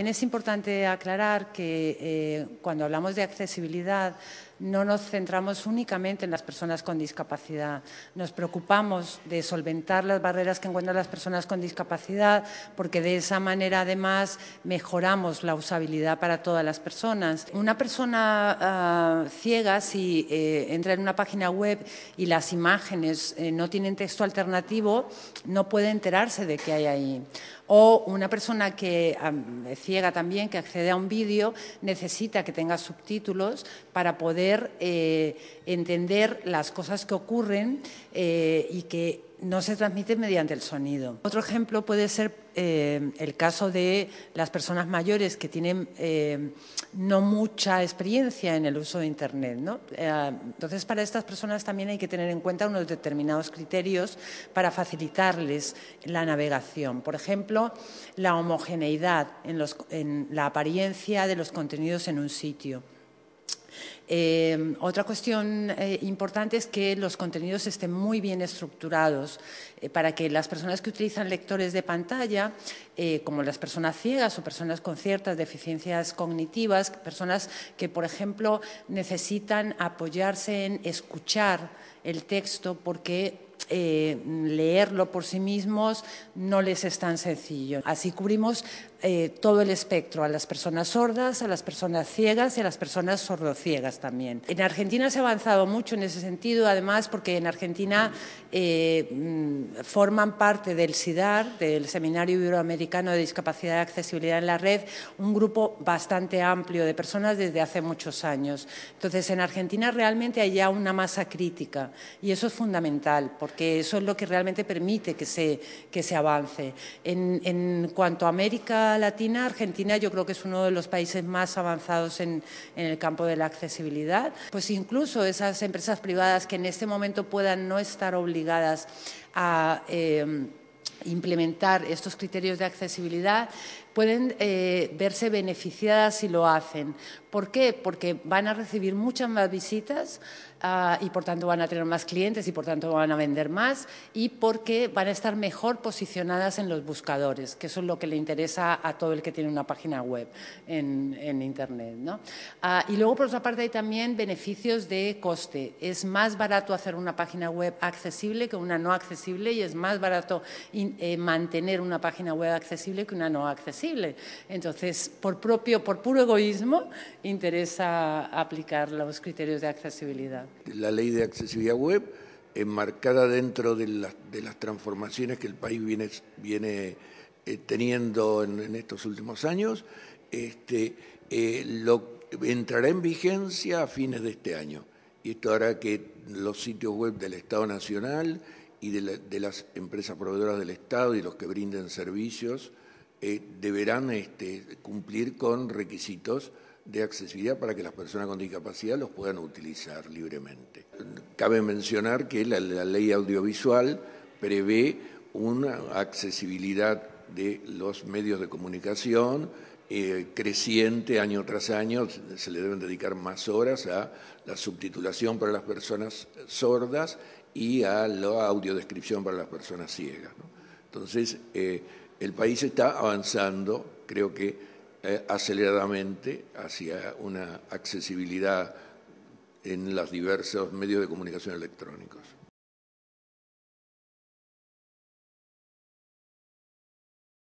Es importante aclarar que eh, cuando hablamos de accesibilidad no nos centramos únicamente en las personas con discapacidad. Nos preocupamos de solventar las barreras que encuentran las personas con discapacidad, porque de esa manera, además, mejoramos la usabilidad para todas las personas. Una persona ah, ciega, si eh, entra en una página web y las imágenes eh, no tienen texto alternativo, no puede enterarse de qué hay ahí. O una persona que ciega también, que accede a un vídeo, necesita que tenga subtítulos para poder eh, entender las cosas que ocurren eh, y que no se transmiten mediante el sonido. Otro ejemplo puede ser eh, el caso de las personas mayores que tienen no mucha experiencia en el uso de Internet. entonces, para estas personas también hay que tener en cuenta unos determinados criterios para facilitarles la navegación. Por ejemplo, la homogeneidad en la apariencia de los contenidos en un sitio Em, otra cuestión eh, importante es que los contenidos estén muy bien estructurados eh, para que las personas que utilizan lectores de pantalla, eh, como las personas ciegas o personas con ciertas deficiencias cognitivas, personas que, por ejemplo, necesitan apoyarse en escuchar el texto porque leerlo por sí mismos no les es tan sencillo. Así cubrimos eh, todo el espectro, a las personas sordas, a las personas ciegas y a las personas sordociegas también. En Argentina se ha avanzado mucho en ese sentido, además porque en Argentina eh, mm, forman parte del SIDAR, del Seminario Iberoamericano de Discapacidad y Accesibilidad en la Red, un grupo bastante amplio de personas desde hace muchos años. Entonces, en Argentina realmente hay ya una masa crítica y eso es fundamental porque eso es lo que realmente permite que se, que se avance. en cuanto a América Latina, Argentina yo creo que es uno de los países más avanzados en, el campo de la accesibilidad. Pues incluso esas empresas privadas que en este momento puedan no estar obligadas a... Eh, implementar estos criterios de accesibilidad, pueden eh, verse beneficiadas si lo hacen. ¿Por qué? Porque van a recibir muchas más visitas ah, y por tanto van a tener más clientes y por tanto van a vender más y porque van a estar mejor posicionadas en los buscadores, que eso es lo que le interesa a todo el que tiene una página web en, Internet. Ah, y luego, por otra parte, hay también beneficios de coste. Es más barato hacer una página web accesible que una no accesible y es más barato eh, mantener una página web accesible que una no accesible. Entonces, por, propio, por puro egoísmo, interesa aplicar los criterios de accesibilidad. La ley de accesibilidad web, enmarcada dentro de, las transformaciones que el país viene, viene eh, teniendo en, estos últimos años, este, eh, lo, entrará en vigencia a fines de este año. Y esto hará que los sitios web del Estado Nacional y de, las empresas proveedoras del Estado y los que brinden servicios eh, deberán este, cumplir con requisitos de accesibilidad para que las personas con discapacidad los puedan utilizar libremente. Cabe mencionar que la, ley audiovisual prevé una accesibilidad de los medios de comunicación eh, creciente año tras año, se le deben dedicar más horas a la subtitulación para las personas sordas y a la audiodescripción para las personas ciegas. Entonces, eh, el país está avanzando, creo que eh, aceleradamente, hacia una accesibilidad en los diversos medios de comunicación electrónicos.